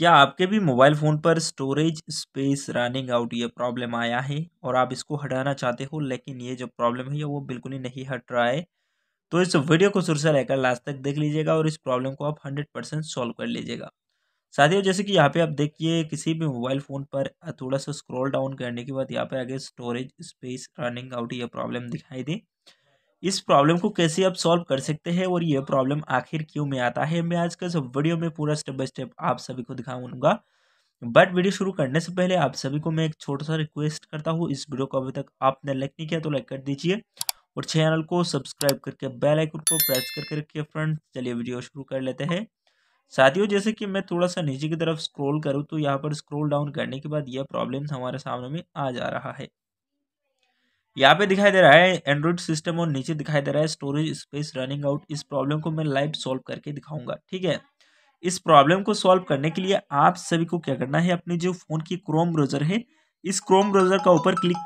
क्या आपके भी मोबाइल फ़ोन पर स्टोरेज स्पेस रनिंग आउट ये प्रॉब्लम आया है और आप इसको हटाना चाहते हो लेकिन ये जो प्रॉब्लम है वो बिल्कुल ही नहीं हट रहा है तो इस वीडियो को शुरू से लेकर लास्ट तक देख लीजिएगा और इस प्रॉब्लम को आप हंड्रेड परसेंट सॉल्व कर लीजिएगा साथियों जैसे कि यहाँ पे आप देखिए किसी भी मोबाइल फ़ोन पर थोड़ा सा स्क्रॉल डाउन करने के बाद यहाँ पर आगे स्टोरेज स्पेस रनिंग आउट ये प्रॉब्लम दिखाई दी इस प्रॉब्लम को कैसे आप सॉल्व कर सकते हैं और ये प्रॉब्लम आखिर क्यों में आता है मैं आज का सब वीडियो में पूरा स्टेप बाय स्टेप आप सभी को दिखाऊंगा बट वीडियो शुरू करने से पहले आप सभी को मैं एक छोटा सा रिक्वेस्ट करता हूँ इस वीडियो को अभी तक आपने लाइक नहीं किया तो लाइक कर दीजिए और चैनल को सब्सक्राइब करके बेल आइकन को प्रेस करके रखिए फ्रेंड चलिए वीडियो शुरू कर लेते हैं साथियों जैसे कि मैं थोड़ा सा नीचे की तरफ स्क्रॉल करूँ तो यहाँ पर स्क्रॉल डाउन करने के बाद यह प्रॉब्लम हमारे सामने में आ जा रहा है यहाँ पे दिखाई दे रहा है एंड्रॉइड सिस्टम और नीचे दिखाई दे रहा है स्टोरेज स्पेस रनिंग आउट इस प्रॉब्लम को मैं लाइव सॉल्व करके दिखाऊंगा ठीक है इस प्रॉब्लम को सॉल्व करने के लिए आप सभी को क्या करना है अपने जो फोन की क्रोम ब्राउजर है इस क्रोम ब्राउजर का ऊपर क्लिक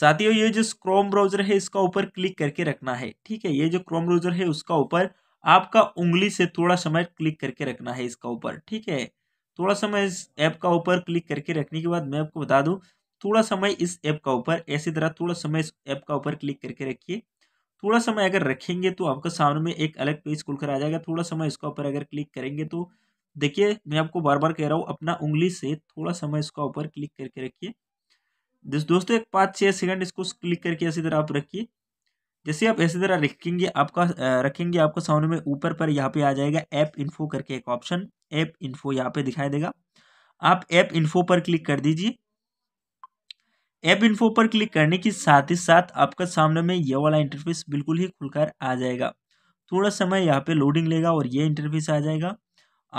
साथियों ये जो क्रोम ब्राउजर है इसका ऊपर क्लिक करके रखना है ठीक है ये जो क्रोम ब्राउजर है उसका ऊपर आपका उंगली से थोड़ा समय क्लिक करके रखना है इसका ऊपर ठीक है थोड़ा समय इस ऐप का ऊपर क्लिक करके रखने के बाद मैं आपको बता दूं थोड़ा समय इस ऐप का ऊपर ऐसी तरह थोड़ा समय इस ऐप का ऊपर क्लिक करके रखिए थोड़ा समय अगर रखेंगे तो आपका सामने में एक अलग पेज खुलकर आ जाएगा थोड़ा समय इसका ऊपर अगर क्लिक करेंगे तो देखिए मैं आपको बार बार कह रहा हूँ अपना उंगली से थोड़ा समय इसका ऊपर क्लिक करके रखिए दोस्तों एक पाँच छः सेकंड इसको क्लिक करके ऐसी तरह आप रखिए जैसे आप ऐसी तरह रखेंगे आपका रखेंगे आपका सामने में ऊपर पर यहाँ पे आ जाएगा ऐप इन्फो करके एक ऑप्शन ऐप इन्फो यहाँ पे दिखाई देगा आप ऐप इन्फो पर क्लिक कर दीजिए ऐप इन्फो पर क्लिक करने के साथ ही साथ आपका सामने में ये वाला इंटरफेस बिल्कुल ही खुलकर आ जाएगा थोड़ा समय यहाँ पे लोडिंग लेगा और ये इंटरफेस आ जाएगा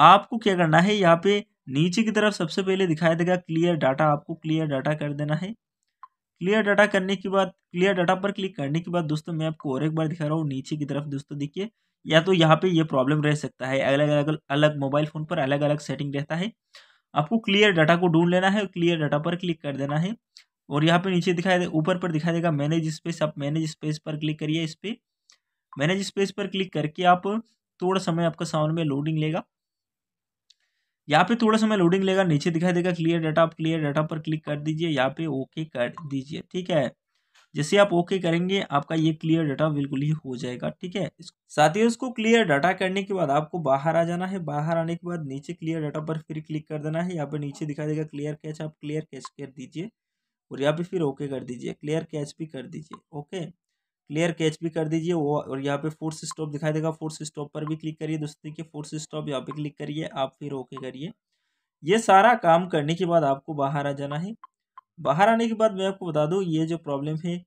आपको क्या करना है यहाँ पे नीचे की तरफ सबसे पहले दिखाई देगा क्लियर डाटा आपको क्लियर डाटा कर देना है क्लियर डाटा करने के बाद क्लियर डाटा पर क्लिक करने के बाद दोस्तों मैं आपको और एक बार दिखा रहा हूँ नीचे की तरफ दोस्तों देखिए या तो यहाँ पे ये यह प्रॉब्लम रह सकता है अलग अलग अलग मोबाइल फ़ोन पर अलग अलग सेटिंग रहता है आपको क्लियर डाटा को ढूंढ लेना है और क्लियर डाटा पर क्लिक कर देना है और यहाँ पे नीचे दिखाई दे ऊपर पर दिखाई देगा मैनेज स्पेस आप मैनेज स्पेस पर क्लिक करिए इस पर मैनेज स्पेस पर क्लिक करके आप थोड़ा समय आपका साउंड में लोडिंग लेगा यहाँ पे थोड़ा समय लोडिंग लेगा नीचे दिखाई देगा क्लियर डाटा आप क्लियर डाटा पर क्लिक कर दीजिए यहाँ पे ओके कर दीजिए ठीक है जैसे आप ओके करेंगे आपका ये क्लियर डाटा बिल्कुल ही हो जाएगा ठीक है साथ ही उसको क्लियर डाटा करने के बाद आपको बाहर आ जाना है बाहर आने के बाद नीचे क्लियर डाटा पर फिर क्लिक कर देना है यहाँ पे नीचे दिखाई देगा क्लियर कैच आप क्लियर कैच कर दीजिए और यहाँ पे फिर ओके कर दीजिए क्लियर कैच भी कर दीजिए ओके क्लियर कैच भी कर दीजिए वो और यहाँ पे फोर्स स्टॉप दिखाई देगा फोर्स स्टॉप पर भी क्लिक करिए दोस्तों देखिए फोर्स स्टॉप यहाँ पे क्लिक करिए आप फिर ओके करिए ये सारा काम करने के बाद आपको बाहर आ जाना है बाहर आने के बाद मैं आपको बता दूँ ये जो प्रॉब्लम है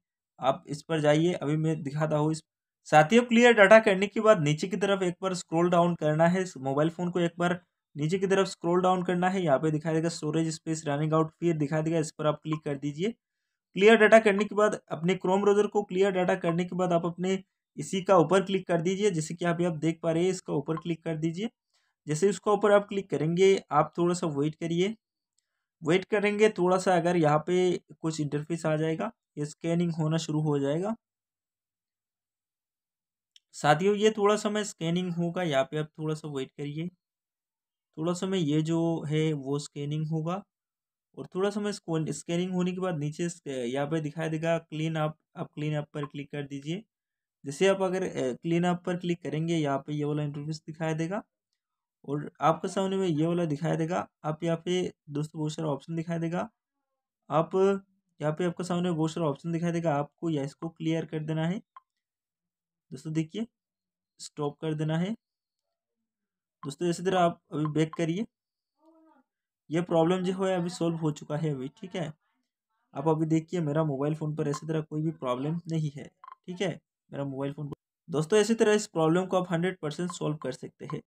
आप इस पर जाइए अभी मैं दिखाता हूँ इस साथियों क्लियर डाटा करने के बाद नीचे की तरफ एक बार स्क्रॉल डाउन करना है मोबाइल फ़ोन को एक बार नीचे की तरफ स्क्रॉल डाउन करना है यहाँ पे दिखाई देगा स्टोरेज स्पेस रनिंग आउट फिर दिखाई देगा इस पर आप क्लिक कर दीजिए क्लियर डाटा करने के बाद अपने क्रोम ब्राउजर को क्लियर डाटा करने के बाद आप अपने इसी का ऊपर क्लिक कर दीजिए जैसे कि अभी आप देख पा रहे हैं इसका ऊपर क्लिक कर दीजिए जैसे उसका ऊपर आप क्लिक करेंगे आप थोड़ा सा वेट करिए वेट करेंगे थोड़ा सा अगर यहाँ पे कुछ इंटरफेस आ जाएगा ये स्कैनिंग होना शुरू हो जाएगा साथियों ये थोड़ा सा मैं स्कैनिंग होगा यहाँ पे आप थोड़ा सा वेट करिए थोड़ा सा मैं ये जो है वो स्कैनिंग होगा और थोड़ा सा मैं स्कैनिंग होने के बाद नीचे यहाँ पे दिखाई देगा क्लीन अप आप क्लीन अप पर क्लिक कर दीजिए जैसे आप अगर क्लीन अप पर क्लिक करेंगे यहाँ पे ये वाला इंटरफेस दिखाई देगा और आपके सामने में ये वाला दिखाई देगा आप यहाँ पे दोस्तों बहुत सारा ऑप्शन दिखाई देगा आप यहाँ पे आपके सामने बहुत सारा ऑप्शन दिखाई देगा आपको या इसको क्लियर कर देना है दोस्तों देखिए स्टॉप कर देना है दोस्तों इसी तरह आप अभी बैक करिए ये प्रॉब्लम जो है अभी सॉल्व हो चुका है अभी ठीक है आप अभी देखिए मेरा मोबाइल फ़ोन पर ऐसी तरह कोई भी प्रॉब्लम नहीं है ठीक है मेरा मोबाइल फ़ोन दोस्तों इसी तरह इस प्रॉब्लम को आप हंड्रेड परसेंट सॉल्व कर सकते हैं